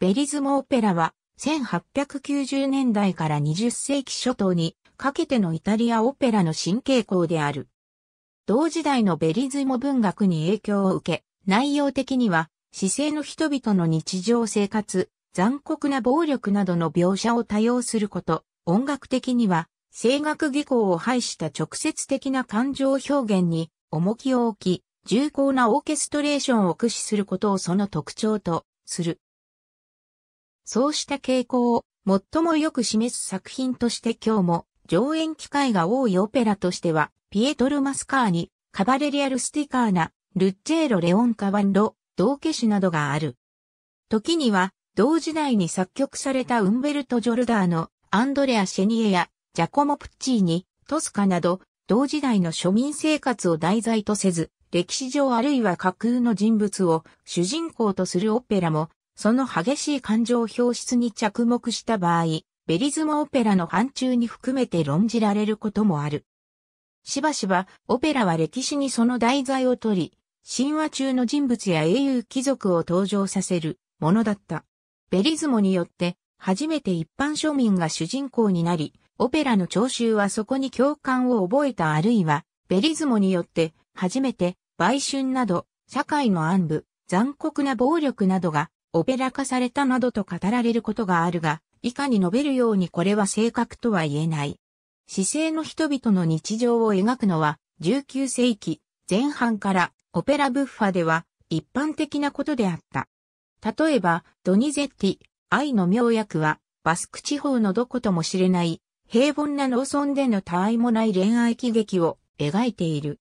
ベリズムオペラは1890年代から20世紀初頭にかけてのイタリアオペラの新傾向である。同時代のベリズム文学に影響を受け、内容的には、市政の人々の日常生活、残酷な暴力などの描写を多用すること、音楽的には、声楽技巧を排した直接的な感情表現に重きを置き、重厚なオーケストレーションを駆使することをその特徴とする。そうした傾向を最もよく示す作品として今日も上演機会が多いオペラとしては、ピエトル・マスカーニ、カバレリア・ルスティカーナ、ルッチェーロ・レオン・カバンロ、道化師などがある。時には、同時代に作曲されたウンベルト・ジョルダーのアンドレア・シェニエや、ジャコモ・プッチーニ、トスカなど、同時代の庶民生活を題材とせず、歴史上あるいは架空の人物を主人公とするオペラもその激しい感情表出に着目した場合、ベリズムオペラの範疇に含めて論じられることもある。しばしば、オペラは歴史にその題材を取り、神話中の人物や英雄貴族を登場させるものだった。ベリズムによって、初めて一般庶民が主人公になり、オペラの聴衆はそこに共感を覚えたあるいは、ベリズムによって、初めて、売春など、社会の暗部、残酷な暴力などがオペラ化されたなどと語られることがあるが、以下に述べるようにこれは正確とは言えない。姿勢の人々の日常を描くのは、19世紀前半からオペラブッファでは一般的なことであった。例えば、ドニゼッティ、愛の妙薬は、バスク地方のどことも知れない、平凡な農村での他愛もない恋愛喜劇を描いている。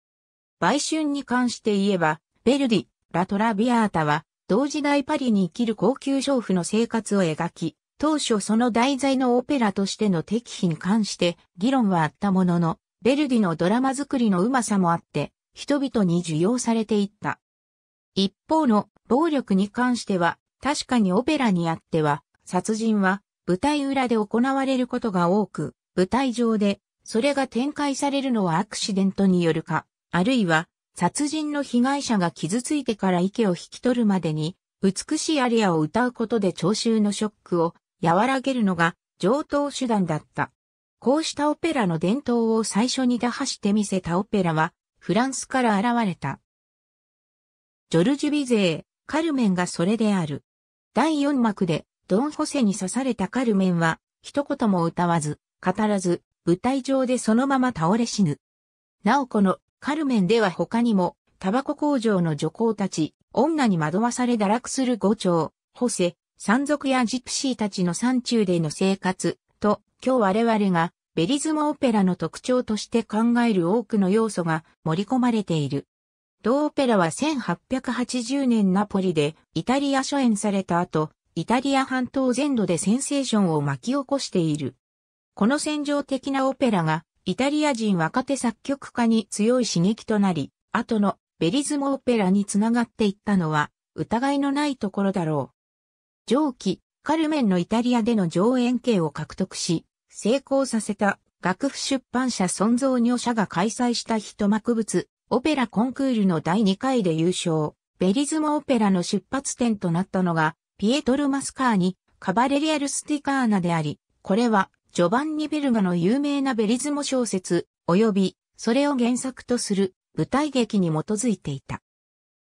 売春に関して言えば、ベルディ、ラトラビアータは、同時代パリに生きる高級娼婦の生活を描き、当初その題材のオペラとしての適否に関して議論はあったものの、ヴェルディのドラマ作りのうまさもあって、人々に受容されていった。一方の暴力に関しては、確かにオペラにあっては、殺人は舞台裏で行われることが多く、舞台上でそれが展開されるのはアクシデントによるか、あるいは殺人の被害者が傷ついてから池を引き取るまでに、美しいアリアを歌うことで聴衆のショックを和らげるのが上等手段だった。こうしたオペラの伝統を最初に打破してみせたオペラは、フランスから現れた。ジョルジュ・ビゼー、カルメンがそれである。第4幕で、ドン・ホセに刺されたカルメンは、一言も歌わず、語らず、舞台上でそのまま倒れ死ぬ。なおこのカルメンでは他にも、タバコ工場の女工たち、女に惑わされ堕落する五鳥、ホセ、山賊やジプシーたちの山中での生活、と、今日我々が、ベリズムオペラの特徴として考える多くの要素が盛り込まれている。同オペラは1880年ナポリでイタリア初演された後、イタリア半島全土でセンセーションを巻き起こしている。この戦場的なオペラがイタリア人若手作曲家に強い刺激となり、後のベリズモオペラにつながっていったのは疑いのないところだろう。上記、カルメンのイタリアでの上演権を獲得し、成功させた楽譜出版社存蔵女社が開催した一幕物、オペラコンクールの第2回で優勝、ベリズモオペラの出発点となったのが、ピエトル・マスカーニ、カバレリアル・スティカーナであり、これはジョバンニ・ベルガの有名なベリズモ小説、及び、それを原作とする舞台劇に基づいていた。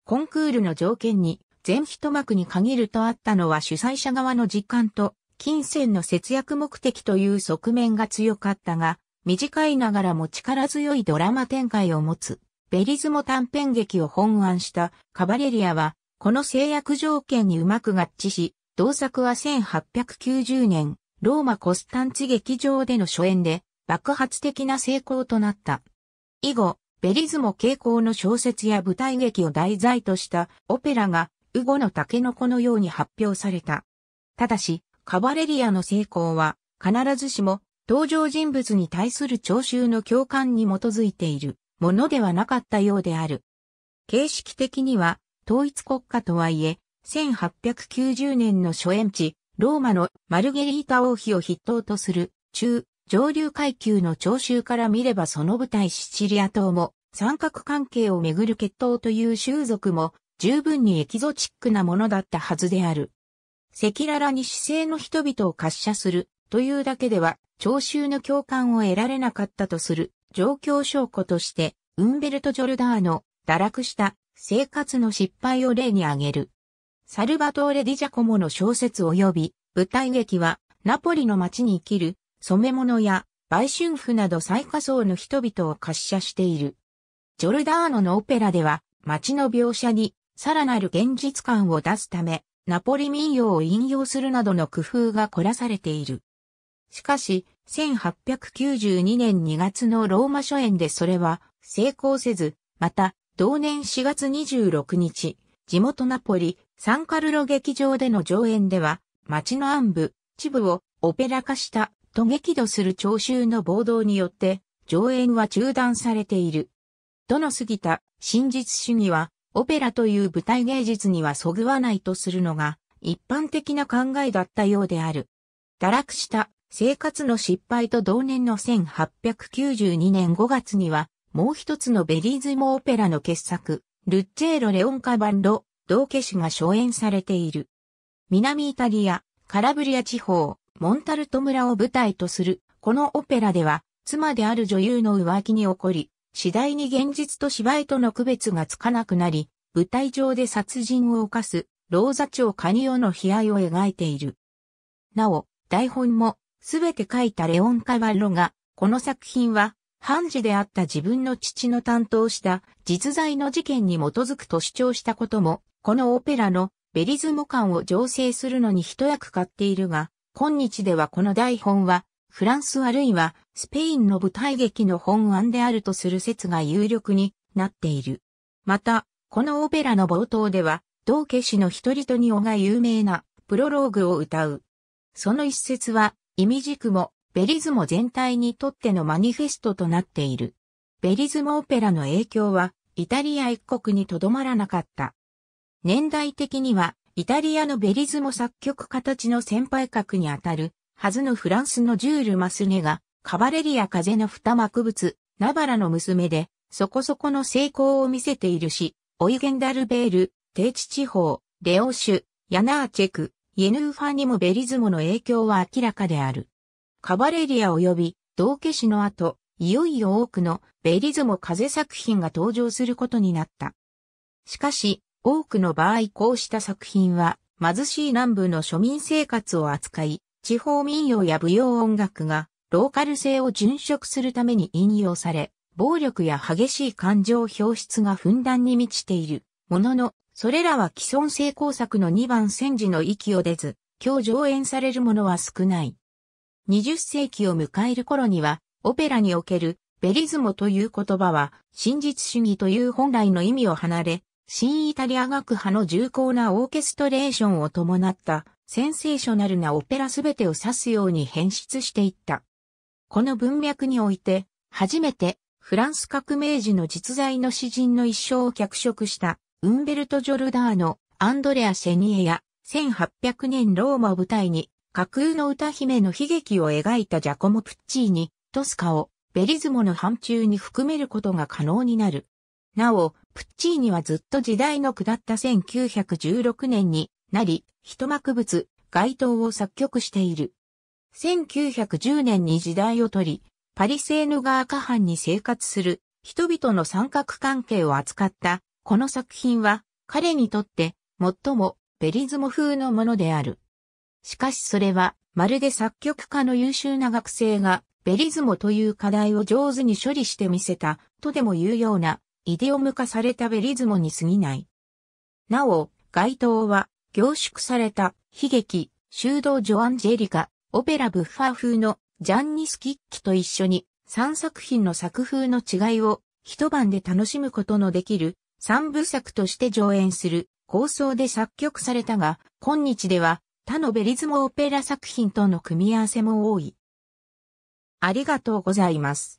コンクールの条件に、全一幕に限るとあったのは主催者側の時間と、金銭の節約目的という側面が強かったが、短いながらも力強いドラマ展開を持つ、ベリズモ短編劇を本案したカバレリアは、この制約条件にうまく合致し、同作は1890年、ローマコスタンチ劇場での初演で爆発的な成功となった。以後、ベリズモ傾向の小説や舞台劇を題材としたオペラが、ウゴのタケノコのように発表された。ただし、カバレリアの成功は、必ずしも、登場人物に対する聴衆の共感に基づいているものではなかったようである。形式的には、統一国家とはいえ、1890年の初演地、ローマのマルゲリータ王妃を筆頭とする中上流階級の聴衆から見ればその舞台シチリア島も三角関係をめぐる決闘という習俗も十分にエキゾチックなものだったはずである。赤裸々に姿勢の人々を滑車するというだけでは聴衆の共感を得られなかったとする状況証拠としてウンベルト・ジョルダーの堕落した生活の失敗を例に挙げる。サルバトーレ・ディジャコモの小説及び舞台劇は、ナポリの街に生きる染め物や売春婦など最下層の人々を滑車している。ジョルダーノのオペラでは、街の描写にさらなる現実感を出すため、ナポリ民謡を引用するなどの工夫が凝らされている。しかし、1892年2月のローマ初演でそれは成功せず、また、同年4月26日、地元ナポリ、サンカルロ劇場での上演では、町の暗部、地部をオペラ化したと激怒する聴衆の暴動によって、上演は中断されている。どの過ぎた真実主義は、オペラという舞台芸術にはそぐわないとするのが、一般的な考えだったようである。堕落した生活の失敗と同年の1892年5月には、もう一つのベリーズモオペラの傑作、ルッチェーロ・レオンカバンド、道化師が初演されている。南イタリア、カラブリア地方、モンタルト村を舞台とする、このオペラでは、妻である女優の浮気に起こり、次第に現実と芝居との区別がつかなくなり、舞台上で殺人を犯す、ロチョウ・カニオの悲哀を描いている。なお、台本も、すべて書いたレオン・カバッロが、この作品は、判事であった自分の父の担当した実在の事件に基づくと主張したことも、このオペラのベリズム感を醸成するのに一役買っているが、今日ではこの台本は、フランスあるいはスペインの舞台劇の本案であるとする説が有力になっている。また、このオペラの冒頭では、道家氏の一人とにおが有名なプロローグを歌う。その一節は、意味軸もベリズモ全体にとってのマニフェストとなっている。ベリズモオペラの影響は、イタリア一国にとどまらなかった。年代的には、イタリアのベリズモ作曲家たちの先輩格にあたる、はずのフランスのジュール・マスネが、カバレリア風の二幕物、ナバラの娘で、そこそこの成功を見せているし、オイゲンダルベール、低地地方、レオシュ、ヤナーチェク、イェヌーファにもベリズモの影響は明らかである。カバレリア及び道化師の後、いよいよ多くのベリズモ風作品が登場することになった。しかし、多くの場合こうした作品は貧しい南部の庶民生活を扱い、地方民謡や舞踊音楽がローカル性を殉職するために引用され、暴力や激しい感情表出がふんだんに満ちている。ものの、それらは既存成功作の2番戦時の息を出ず、今日上演されるものは少ない。20世紀を迎える頃には、オペラにおけるベリズモという言葉は、真実主義という本来の意味を離れ、新イタリア学派の重厚なオーケストレーションを伴ったセンセーショナルなオペラすべてを指すように変質していった。この文脈において、初めてフランス革命時の実在の詩人の一生を脚色したウンベルト・ジョルダーノ、アンドレア・シェニエや1800年ローマを舞台に架空の歌姫の悲劇を描いたジャコモ・プッチーニ、トスカをベリズモの範疇に含めることが可能になる。なお、プッチーニはずっと時代の下った1916年になり、一幕物、街頭を作曲している。1910年に時代をとり、パリセーヌ川下半に生活する人々の三角関係を扱ったこの作品は彼にとって最もベリズモ風のものである。しかしそれは、まるで作曲家の優秀な学生が、ベリズモという課題を上手に処理してみせた、とでも言うような、イデオム化されたベリズモに過ぎない。なお、街当は、凝縮された、悲劇、修道ジョアンジェリカ、オペラブッファー風のジャンニスキッキと一緒に3作品の作風の違いを一晩で楽しむことのできる3部作として上演する構想で作曲されたが、今日では他のベリズモオペラ作品との組み合わせも多い。ありがとうございます。